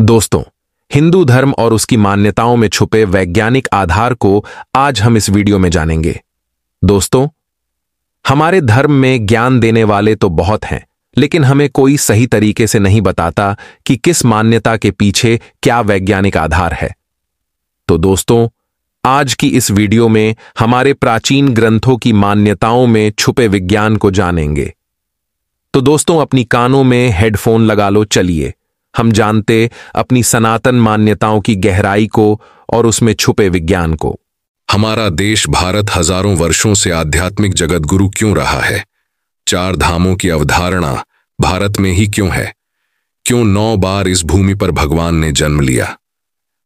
दोस्तों हिंदू धर्म और उसकी मान्यताओं में छुपे वैज्ञानिक आधार को आज हम इस वीडियो में जानेंगे दोस्तों हमारे धर्म में ज्ञान देने वाले तो बहुत हैं लेकिन हमें कोई सही तरीके से नहीं बताता कि किस मान्यता के पीछे क्या वैज्ञानिक आधार है तो दोस्तों आज की इस वीडियो में हमारे प्राचीन ग्रंथों की मान्यताओं में छुपे विज्ञान को जानेंगे तो दोस्तों अपनी कानों में हेडफोन लगा लो चलिए हम जानते अपनी सनातन मान्यताओं की गहराई को और उसमें छुपे विज्ञान को हमारा देश भारत हजारों वर्षों से आध्यात्मिक जगत गुरु क्यों रहा है चार धामों की अवधारणा भारत में ही क्यों है क्यों नौ बार इस भूमि पर भगवान ने जन्म लिया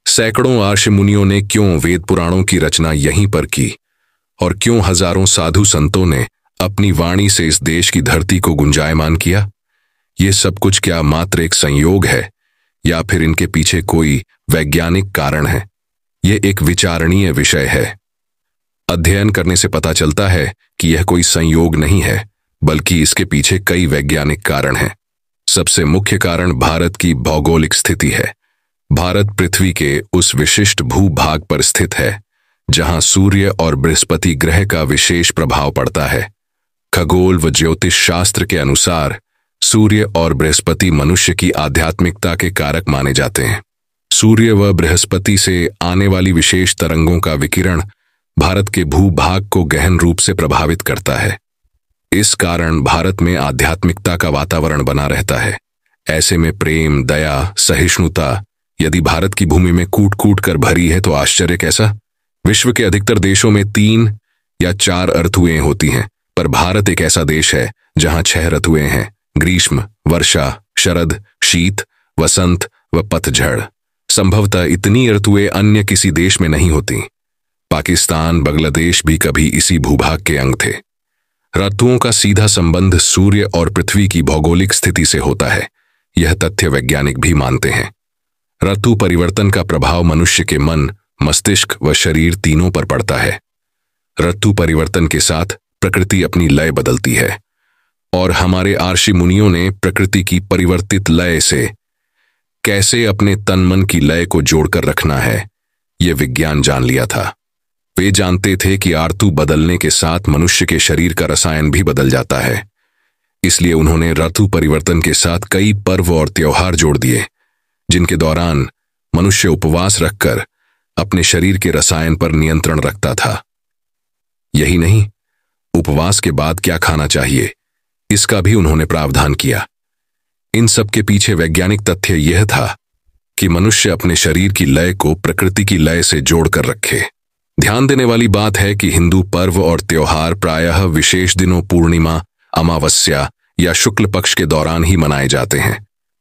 सैकड़ों आर्ष मुनियों ने क्यों वेद पुराणों की रचना यहीं पर की और क्यों हजारों साधु संतों ने अपनी वाणी से इस देश की धरती को गुंजायमान किया ये सब कुछ क्या मात्र एक संयोग है या फिर इनके पीछे कोई वैज्ञानिक कारण है ये एक विचारणीय विषय है अध्ययन करने से पता चलता है कि यह कोई संयोग नहीं है बल्कि इसके पीछे कई वैज्ञानिक कारण हैं सबसे मुख्य कारण भारत की भौगोलिक स्थिति है भारत पृथ्वी के उस विशिष्ट भूभाग पर स्थित है जहां सूर्य और बृहस्पति ग्रह का विशेष प्रभाव पड़ता है खगोल व ज्योतिष शास्त्र के अनुसार सूर्य और बृहस्पति मनुष्य की आध्यात्मिकता के कारक माने जाते हैं सूर्य व बृहस्पति से आने वाली विशेष तरंगों का विकिरण भारत के भूभाग को गहन रूप से प्रभावित करता है इस कारण भारत में आध्यात्मिकता का वातावरण बना रहता है ऐसे में प्रेम दया सहिष्णुता यदि भारत की भूमि में कूट कूट कर भरी है तो आश्चर्य कैसा विश्व के अधिकतर देशों में तीन या चार अर्थुएं होती हैं पर भारत एक ऐसा देश है जहां छह रथुएं हैं ग्रीष्म वर्षा शरद शीत वसंत व पतझड़ संभवतः इतनी ऋतुएं अन्य किसी देश में नहीं होती पाकिस्तान बांग्लादेश भी कभी इसी भूभाग के अंग थे ऋतुओं का सीधा संबंध सूर्य और पृथ्वी की भौगोलिक स्थिति से होता है यह तथ्य वैज्ञानिक भी मानते हैं ऋतु परिवर्तन का प्रभाव मनुष्य के मन मस्तिष्क व शरीर तीनों पर पड़ता है ऋतु परिवर्तन के साथ प्रकृति अपनी लय बदलती है और हमारे आर्षि मुनियों ने प्रकृति की परिवर्तित लय से कैसे अपने तन मन की लय को जोड़कर रखना है यह विज्ञान जान लिया था वे जानते थे कि आरतू बदलने के साथ मनुष्य के शरीर का रसायन भी बदल जाता है इसलिए उन्होंने ऋतु परिवर्तन के साथ कई पर्व और त्योहार जोड़ दिए जिनके दौरान मनुष्य उपवास रखकर अपने शरीर के रसायन पर नियंत्रण रखता था यही नहीं उपवास के बाद क्या खाना चाहिए इसका भी उन्होंने प्रावधान किया इन सब के पीछे वैज्ञानिक तथ्य यह था कि मनुष्य अपने शरीर की लय को प्रकृति की लय से जोड़कर रखे ध्यान देने वाली बात है कि हिंदू पर्व और त्योहार प्रायः विशेष दिनों पूर्णिमा अमावस्या या शुक्ल पक्ष के दौरान ही मनाए जाते हैं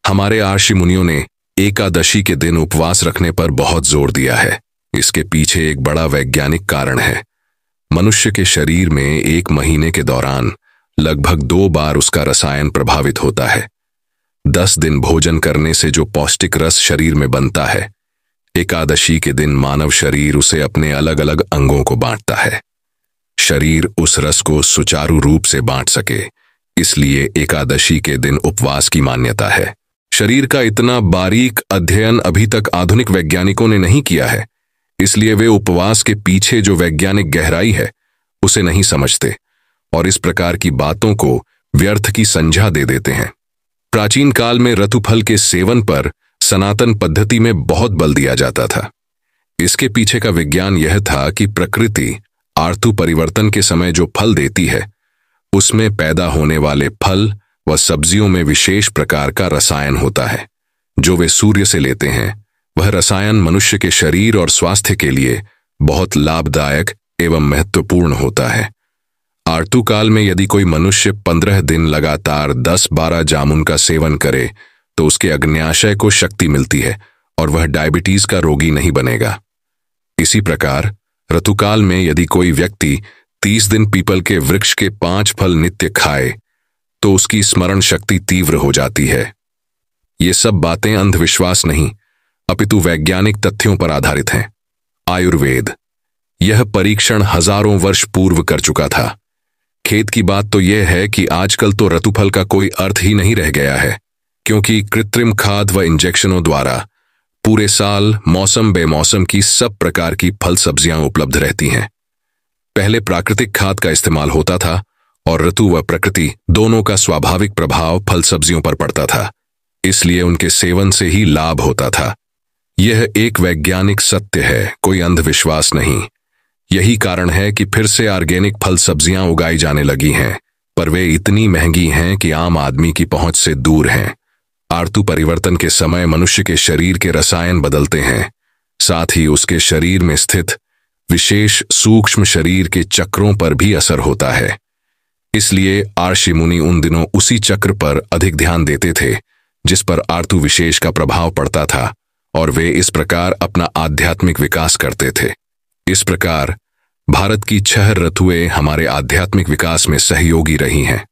हमारे आर्षि मुनियों ने एकादशी के दिन उपवास रखने पर बहुत जोर दिया है इसके पीछे एक बड़ा वैज्ञानिक कारण है मनुष्य के शरीर में एक महीने के दौरान लगभग दो बार उसका रसायन प्रभावित होता है दस दिन भोजन करने से जो पौष्टिक रस शरीर में बनता है एकादशी के दिन मानव शरीर उसे अपने अलग अलग अंगों को बांटता है शरीर उस रस को सुचारू रूप से बांट सके इसलिए एकादशी के दिन उपवास की मान्यता है शरीर का इतना बारीक अध्ययन अभी तक आधुनिक वैज्ञानिकों ने नहीं किया है इसलिए वे उपवास के पीछे जो वैज्ञानिक गहराई है उसे नहीं समझते और इस प्रकार की बातों को व्यर्थ की संझा दे देते हैं प्राचीन काल में रतुफल के सेवन पर सनातन पद्धति में बहुत बल दिया जाता था इसके पीछे का विज्ञान यह था कि प्रकृति आर्थु परिवर्तन के समय जो फल देती है उसमें पैदा होने वाले फल व सब्जियों में विशेष प्रकार का रसायन होता है जो वे सूर्य से लेते हैं वह रसायन मनुष्य के शरीर और स्वास्थ्य के लिए बहुत लाभदायक एवं महत्वपूर्ण होता है आर्तु काल में यदि कोई मनुष्य पंद्रह दिन लगातार दस बारह जामुन का सेवन करे तो उसके अग्न्याशय को शक्ति मिलती है और वह डायबिटीज का रोगी नहीं बनेगा इसी प्रकार ऋतुकाल में यदि कोई व्यक्ति तीस दिन पीपल के वृक्ष के पांच फल नित्य खाए तो उसकी स्मरण शक्ति तीव्र हो जाती है ये सब बातें अंधविश्वास नहीं अपितु वैज्ञानिक तथ्यों पर आधारित हैं आयुर्वेद यह परीक्षण हजारों वर्ष पूर्व कर चुका था खेत की बात तो यह है कि आजकल तो रतुफल का कोई अर्थ ही नहीं रह गया है क्योंकि कृत्रिम खाद व इंजेक्शनों द्वारा पूरे साल मौसम बेमौसम की सब प्रकार की फल सब्जियां उपलब्ध रहती हैं पहले प्राकृतिक खाद का इस्तेमाल होता था और ऋतु व प्रकृति दोनों का स्वाभाविक प्रभाव फल सब्जियों पर पड़ता था इसलिए उनके सेवन से ही लाभ होता था यह एक वैज्ञानिक सत्य है कोई अंधविश्वास नहीं यही कारण है कि फिर से ऑर्गेनिक फल सब्जियां उगाई जाने लगी हैं पर वे इतनी महंगी हैं कि आम आदमी की पहुंच से दूर हैं आर्तु परिवर्तन के समय मनुष्य के शरीर के रसायन बदलते हैं साथ ही उसके शरीर में स्थित विशेष सूक्ष्म शरीर के चक्रों पर भी असर होता है इसलिए आर्षि मुनि उन दिनों उसी चक्र पर अधिक ध्यान देते थे जिस पर आर्तु विशेष का प्रभाव पड़ता था और वे इस प्रकार अपना आध्यात्मिक विकास करते थे इस प्रकार भारत की छह रथुए हमारे आध्यात्मिक विकास में सहयोगी रही हैं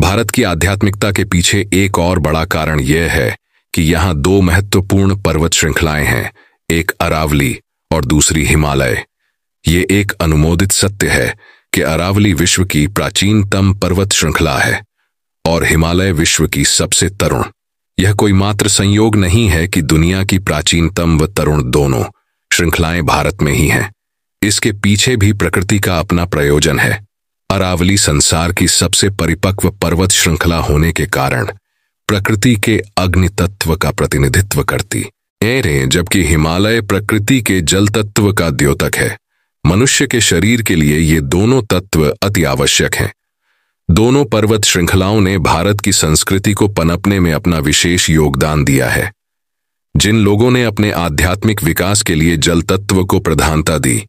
भारत की आध्यात्मिकता के पीछे एक और बड़ा कारण यह है कि यहां दो महत्वपूर्ण पर्वत श्रृंखलाएं हैं एक अरावली और दूसरी हिमालय ये एक अनुमोदित सत्य है कि अरावली विश्व की प्राचीनतम पर्वत श्रृंखला है और हिमालय विश्व की सबसे तरुण यह कोई मात्र संयोग नहीं है कि दुनिया की प्राचीनतम व तरुण दोनों श्रृंखलाएं भारत में ही हैं इसके पीछे भी प्रकृति का अपना प्रयोजन है अरावली संसार की सबसे परिपक्व पर्वत श्रृंखला होने के कारण प्रकृति के अग्नि तत्व का प्रतिनिधित्व करती एरे जबकि हिमालय प्रकृति के जल तत्व का द्योतक है मनुष्य के शरीर के लिए ये दोनों तत्व अति आवश्यक हैं दोनों पर्वत श्रृंखलाओं ने भारत की संस्कृति को पनपने में अपना विशेष योगदान दिया है जिन लोगों ने अपने आध्यात्मिक विकास के लिए जल तत्व को प्रधानता दी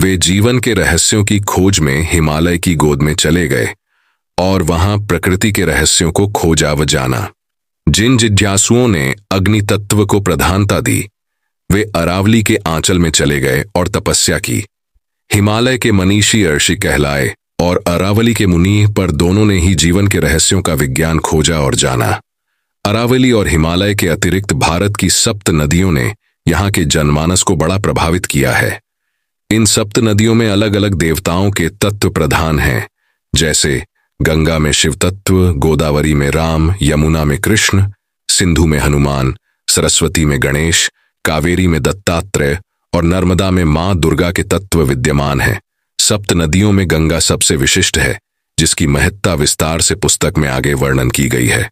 वे जीवन के रहस्यों की खोज में हिमालय की गोद में चले गए और वहां प्रकृति के रहस्यों को खोजा व जाना जिन जिज्ञासुओं ने अग्नि तत्व को प्रधानता दी वे अरावली के आंचल में चले गए और तपस्या की हिमालय के मनीषी अर्षि कहलाए और अरावली के मुनि पर दोनों ने ही जीवन के रहस्यों का विज्ञान खोजा और जाना अरावली और हिमालय के अतिरिक्त भारत की सप्त नदियों ने यहाँ के जनमानस को बड़ा प्रभावित किया है इन सप्त नदियों में अलग अलग देवताओं के तत्व प्रधान हैं जैसे गंगा में शिव तत्व गोदावरी में राम यमुना में कृष्ण सिंधु में हनुमान सरस्वती में गणेश कावेरी में दत्तात्रेय और नर्मदा में मां दुर्गा के तत्व विद्यमान हैं सप्त नदियों में गंगा सबसे विशिष्ट है जिसकी महत्ता विस्तार से पुस्तक में आगे वर्णन की गई है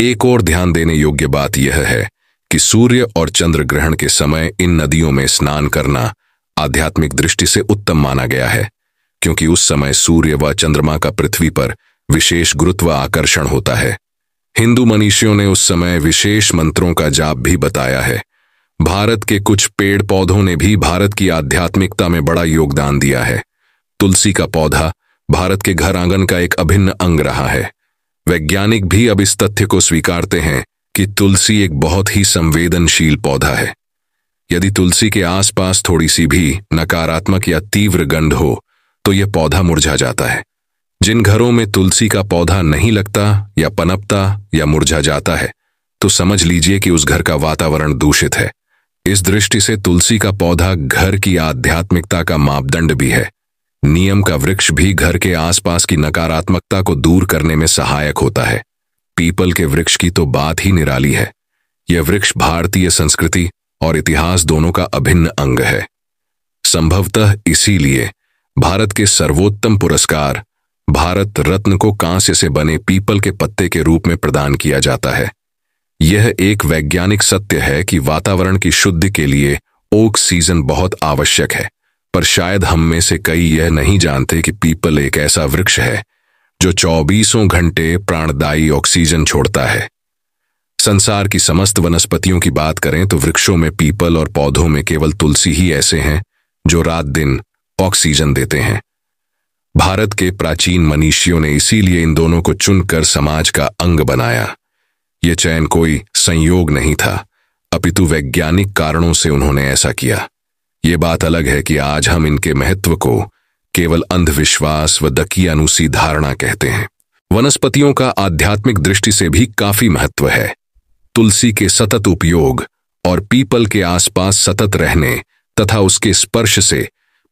एक और ध्यान देने योग्य बात यह है कि सूर्य और चंद्र ग्रहण के समय इन नदियों में स्नान करना आध्यात्मिक दृष्टि से उत्तम माना गया है क्योंकि उस समय सूर्य व चंद्रमा का पृथ्वी पर विशेष गुरुत्व आकर्षण होता है हिंदू मनीषियों ने उस समय विशेष मंत्रों का जाप भी बताया है भारत के कुछ पेड़ पौधों ने भी भारत की आध्यात्मिकता में बड़ा योगदान दिया है तुलसी का पौधा भारत के घर आंगन का एक अभिन्न अंग रहा है वैज्ञानिक भी अब इस तथ्य को स्वीकारते हैं कि तुलसी एक बहुत ही संवेदनशील पौधा है यदि तुलसी के आसपास थोड़ी सी भी नकारात्मक या तीव्र गंध हो तो यह पौधा मुरझा जाता है जिन घरों में तुलसी का पौधा नहीं लगता या पनपता या मुरझा जाता है तो समझ लीजिए कि उस घर का वातावरण दूषित है इस दृष्टि से तुलसी का पौधा घर की आध्यात्मिकता का मापदंड भी है नियम का वृक्ष भी घर के आसपास की नकारात्मकता को दूर करने में सहायक होता है पीपल के वृक्ष की तो बात ही निराली है यह वृक्ष भारतीय संस्कृति और इतिहास दोनों का अभिन्न अंग है संभवतः इसीलिए भारत के सर्वोत्तम पुरस्कार भारत रत्न को कांस्य से बने पीपल के पत्ते के रूप में प्रदान किया जाता है यह एक वैज्ञानिक सत्य है कि वातावरण की शुद्ध के लिए ओक सीजन बहुत आवश्यक है पर शायद हम में से कई यह नहीं जानते कि पीपल एक ऐसा वृक्ष है जो चौबीसों घंटे प्राणदायी ऑक्सीजन छोड़ता है संसार की समस्त वनस्पतियों की बात करें तो वृक्षों में पीपल और पौधों में केवल तुलसी ही ऐसे हैं जो रात दिन ऑक्सीजन देते हैं भारत के प्राचीन मनीषियों ने इसीलिए इन दोनों को चुनकर समाज का अंग बनाया ये चयन कोई संयोग नहीं था अपितु वैज्ञानिक कारणों से उन्होंने ऐसा किया ये बात अलग है कि आज हम इनके महत्व को केवल अंधविश्वास व अनुसी धारणा कहते हैं वनस्पतियों का आध्यात्मिक दृष्टि से भी काफी महत्व है तुलसी के सतत उपयोग और पीपल के आसपास सतत रहने तथा उसके स्पर्श से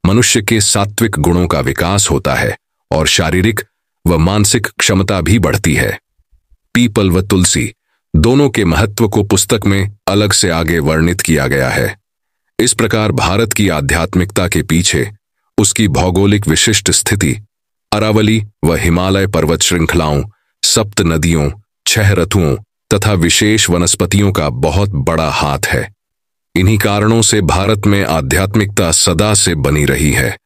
मनुष्य के सात्विक गुणों का विकास होता है और शारीरिक व मानसिक क्षमता भी बढ़ती है पीपल व तुलसी दोनों के महत्व को पुस्तक में अलग से आगे वर्णित किया गया है इस प्रकार भारत की आध्यात्मिकता के पीछे उसकी भौगोलिक विशिष्ट स्थिति अरावली व हिमालय पर्वत श्रृंखलाओं सप्त नदियों छह रथुओं तथा विशेष वनस्पतियों का बहुत बड़ा हाथ है इन्हीं कारणों से भारत में आध्यात्मिकता सदा से बनी रही है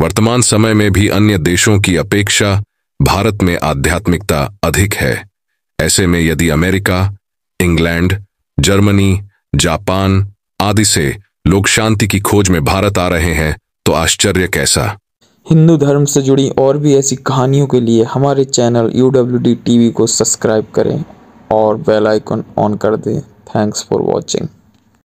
वर्तमान समय में भी अन्य देशों की अपेक्षा भारत में आध्यात्मिकता अधिक है ऐसे में यदि अमेरिका इंग्लैंड जर्मनी जापान आदि से लोग शांति की खोज में भारत आ रहे हैं तो आश्चर्य कैसा हिंदू धर्म से जुड़ी और भी ऐसी कहानियों के लिए हमारे चैनल यू डब्ल्यू डी को सब्सक्राइब करें और बेल आइकन ऑन कर दें थैंक्स फॉर वॉचिंग